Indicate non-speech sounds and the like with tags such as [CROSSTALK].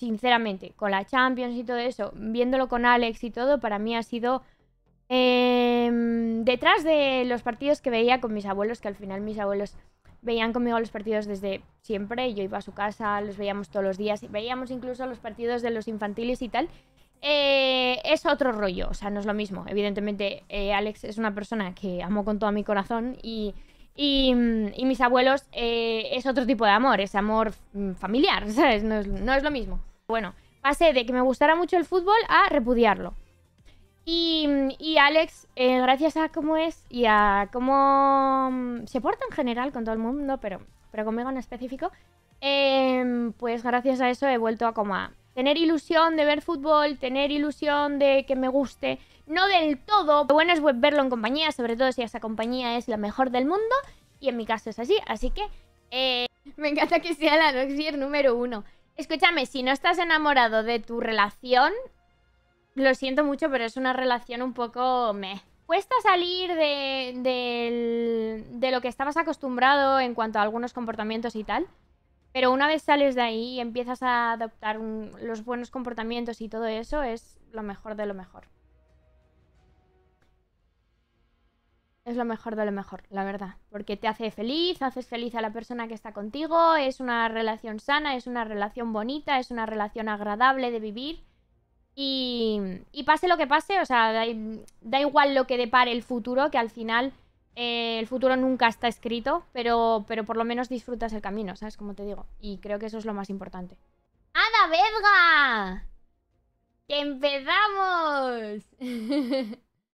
sinceramente, con la Champions y todo eso, viéndolo con Alex y todo, para mí ha sido em, detrás de los partidos que veía con mis abuelos, que al final mis abuelos veían conmigo los partidos desde siempre, yo iba a su casa, los veíamos todos los días, veíamos incluso los partidos de los infantiles y tal. Eh, es otro rollo, o sea, no es lo mismo. Evidentemente, eh, Alex es una persona que amo con todo mi corazón y, mm, mis abuelos eh, es otro tipo de amor, es amor mm, familiar, [LAUGHS] no es lo mismo. Bueno, pasé de que me gustara mucho el fútbol a repudiarlo. Y, Alex, eh, gracias a cómo es y a cómo mm, se porta en general con todo el mundo, pero, pero conmigo en específico, em, pues gracias a eso he vuelto a como a tener ilusión de ver fútbol, tener ilusión de que me guste. No del todo, pero bueno es verlo en compañía, sobre todo si esa compañía es la mejor del mundo. Y en mi caso es así, así que eh, [LAUGHS] me encanta que sea la Noxier número uno. Escúchame, si no estás enamorado de tu relación, lo siento mucho, pero es una relación un poco meh. Cuesta salir de, de, lo que estabas acostumbrado en cuanto a algunos comportamientos y tal. Pero una vez sales de ahí y empiezas a adoptar los buenos comportamientos y todo eso, es lo mejor de lo mejor. es lo mejor de lo mejor, la verdad. Porque te hace feliz, haces feliz a la persona que está contigo, es una relación sana, es una relación bonita, es una relación agradable de vivir. Y, pase lo que pase, o sea, da, igual lo que depare el futuro, que al final eh, el futuro nunca está escrito, pero, pero por lo menos disfrutas el camino, ¿sabes? Como te digo. Y creo que eso es lo más importante. ¡Ada vezga! ¡Que empezamos! [LAUGHS]